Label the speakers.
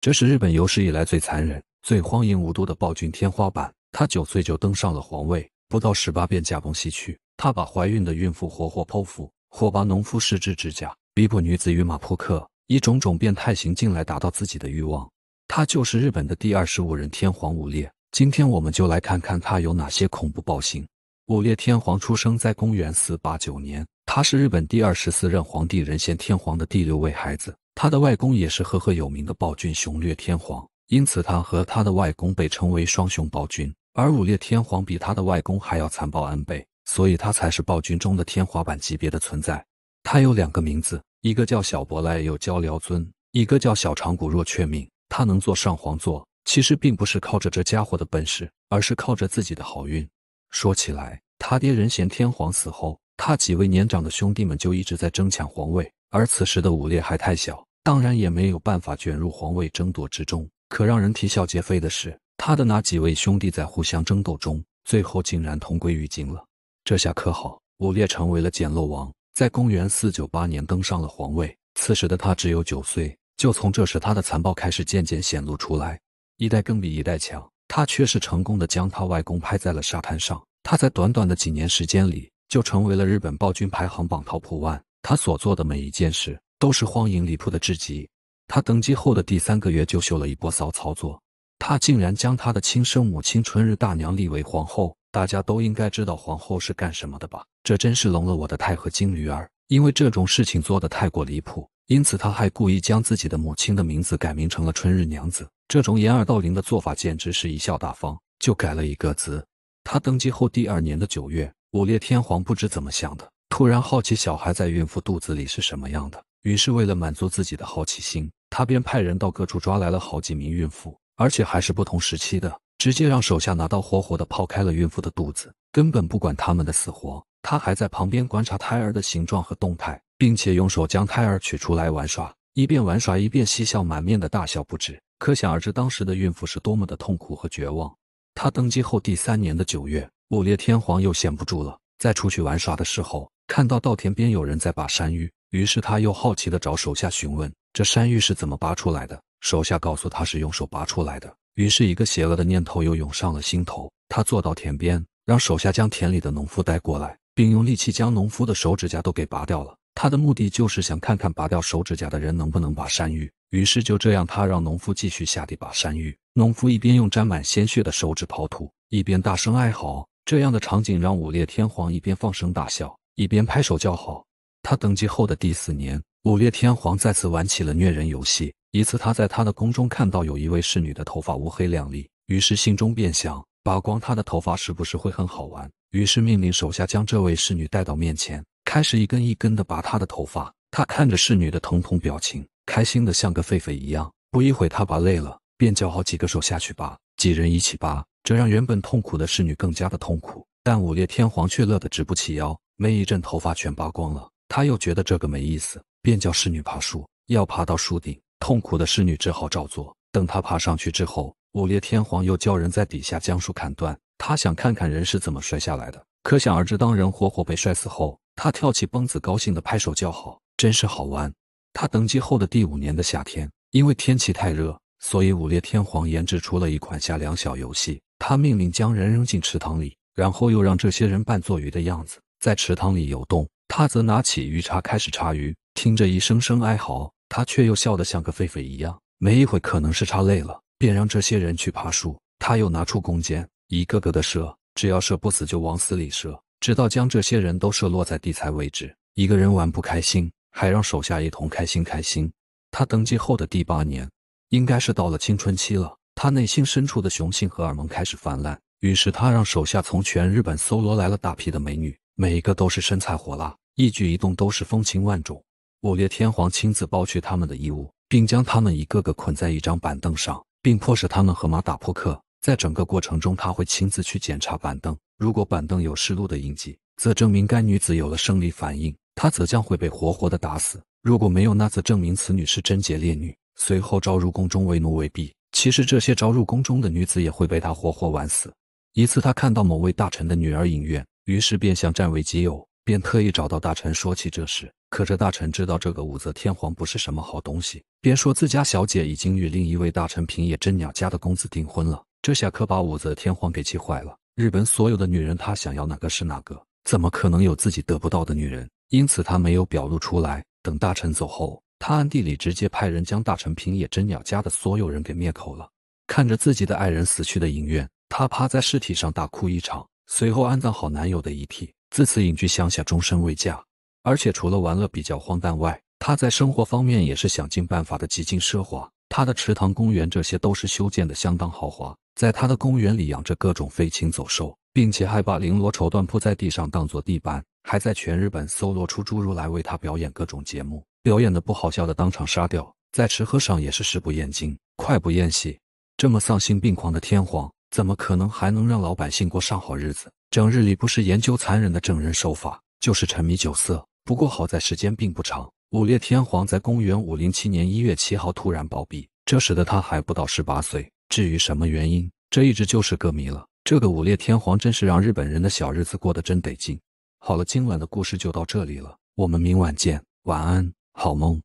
Speaker 1: 这是日本有史以来最残忍、最荒淫无度的暴君天花板。他九岁就登上了皇位，不到十八便驾崩西去。他把怀孕的孕妇活活剖腹，或把农夫施治指甲，逼迫女子与马扑克，以种种变态行径来达到自己的欲望。他就是日本的第二十五任天皇武烈。今天我们就来看看他有哪些恐怖暴行。武烈天皇出生在公元四八九年，他是日本第二十四任皇帝仁贤天皇的第六位孩子。他的外公也是赫赫有名的暴君雄略天皇，因此他和他的外公被称为双雄暴君。而武烈天皇比他的外公还要残暴安倍，所以他才是暴君中的天花板级别的存在。他有两个名字，一个叫小伯赖有交辽尊，一个叫小长谷若却命。他能坐上皇座，其实并不是靠着这家伙的本事，而是靠着自己的好运。说起来，他爹仁贤天皇死后，他几位年长的兄弟们就一直在争抢皇位。而此时的武烈还太小，当然也没有办法卷入皇位争夺之中。可让人啼笑皆非的是，他的那几位兄弟在互相争斗中，最后竟然同归于尽了。这下可好，武烈成为了简陋王，在公元四九八年登上了皇位。此时的他只有九岁，就从这时他的残暴开始渐渐显露出来，一代更比一代强。他却是成功的将他外公拍在了沙滩上。他在短短的几年时间里，就成为了日本暴君排行榜 top ONE。他所做的每一件事都是荒淫离谱的至极。他登基后的第三个月就秀了一波骚操作，他竟然将他的亲生母亲春日大娘立为皇后。大家都应该知道皇后是干什么的吧？这真是聋了我的太和金驴儿！因为这种事情做得太过离谱，因此他还故意将自己的母亲的名字改名成了春日娘子。这种掩耳盗铃的做法简直是一笑大方，就改了一个字。他登基后第二年的九月，武烈天皇不知怎么想的。突然好奇小孩在孕妇肚子里是什么样的，于是为了满足自己的好奇心，他便派人到各处抓来了好几名孕妇，而且还是不同时期的，直接让手下拿刀活活的剖开了孕妇的肚子，根本不管他们的死活。他还在旁边观察胎儿的形状和动态，并且用手将胎儿取出来玩耍，一边玩耍一边嬉笑满面的大笑不止。可想而知当时的孕妇是多么的痛苦和绝望。他登基后第三年的九月，武烈天皇又闲不住了，在出去玩耍的时候。看到稻田边有人在拔山芋，于是他又好奇地找手下询问这山芋是怎么拔出来的。手下告诉他是用手拔出来的。于是，一个邪恶的念头又涌上了心头。他坐到田边，让手下将田里的农夫带过来，并用力气将农夫的手指甲都给拔掉了。他的目的就是想看看拔掉手指甲的人能不能拔山芋。于是，就这样，他让农夫继续下地拔山芋。农夫一边用沾满鲜血的手指刨土，一边大声哀嚎。这样的场景让武烈天皇一边放声大笑。一边拍手叫好。他登基后的第四年，五月天皇再次玩起了虐人游戏。一次，他在他的宫中看到有一位侍女的头发乌黑亮丽，于是心中便想：拔光她的头发是不是会很好玩？于是命令手下将这位侍女带到面前，开始一根一根的拔她的头发。他看着侍女的疼痛表情，开心的像个狒狒一样。不一会他拔累了，便叫好几个手下去拔，几人一起拔，这让原本痛苦的侍女更加的痛苦。但五列天皇却乐得直不起腰，没一阵头发全拔光了。他又觉得这个没意思，便叫侍女爬树，要爬到树顶。痛苦的侍女只好照做。等他爬上去之后，五列天皇又叫人在底下将树砍断。他想看看人是怎么摔下来的。可想而知，当人活活被摔死后，他跳起蹦子，高兴地拍手叫好，真是好玩。他登基后的第五年的夏天，因为天气太热，所以五列天皇研制出了一款夏凉小游戏。他命令将人扔进池塘里。然后又让这些人扮作鱼的样子，在池塘里游动，他则拿起鱼叉开始叉鱼，听着一声声哀嚎，他却又笑得像个狒狒一样。没一会可能是叉累了，便让这些人去爬树。他又拿出弓箭，一个个的射，只要射不死就往死里射，直到将这些人都射落在地才为止。一个人玩不开心，还让手下一同开心开心。他登基后的第八年，应该是到了青春期了，他内心深处的雄性荷尔蒙开始泛滥。于是他让手下从全日本搜罗来了大批的美女，每一个都是身材火辣，一举一动都是风情万种。武烈天皇亲自剥去他们的衣物，并将他们一个个捆在一张板凳上，并迫使他们和马打扑克。在整个过程中，他会亲自去检查板凳，如果板凳有湿漉的印记，则证明该女子有了生理反应，她则将会被活活的打死；如果没有，那则证明此女是贞洁烈女，随后招入宫中为奴为婢。其实这些招入宫中的女子也会被他活活玩死。一次，他看到某位大臣的女儿隐院，于是便想占为己有，便特意找到大臣说起这事。可这大臣知道这个武则天皇不是什么好东西，便说自家小姐已经与另一位大臣平野真鸟家的公子订婚了。这下可把武则天皇给气坏了。日本所有的女人，他想要哪个是哪个，怎么可能有自己得不到的女人？因此，他没有表露出来。等大臣走后，他暗地里直接派人将大臣平野真鸟家的所有人给灭口了。看着自己的爱人死去的影院，她趴在尸体上大哭一场，随后安葬好男友的遗体。自此隐居乡下，终身未嫁。而且除了玩乐比较荒诞外，她在生活方面也是想尽办法的极尽奢华。她的池塘、公园，这些都是修建的相当豪华。在她的公园里养着各种飞禽走兽，并且还把绫罗绸缎铺在地上当做地板。还在全日本搜罗出侏儒来为他表演各种节目，表演的不好笑的当场杀掉。在吃喝上也是食不厌精，快不厌细。这么丧心病狂的天皇。怎么可能还能让老百姓过上好日子？整日里不是研究残忍的整人手法，就是沉迷酒色。不过好在时间并不长，武烈天皇在公元五零七年一月七号突然暴毙，这时的他还不到十八岁。至于什么原因，这一直就是个谜了。这个武烈天皇真是让日本人的小日子过得真得劲。好了，今晚的故事就到这里了，我们明晚见，晚安，好梦。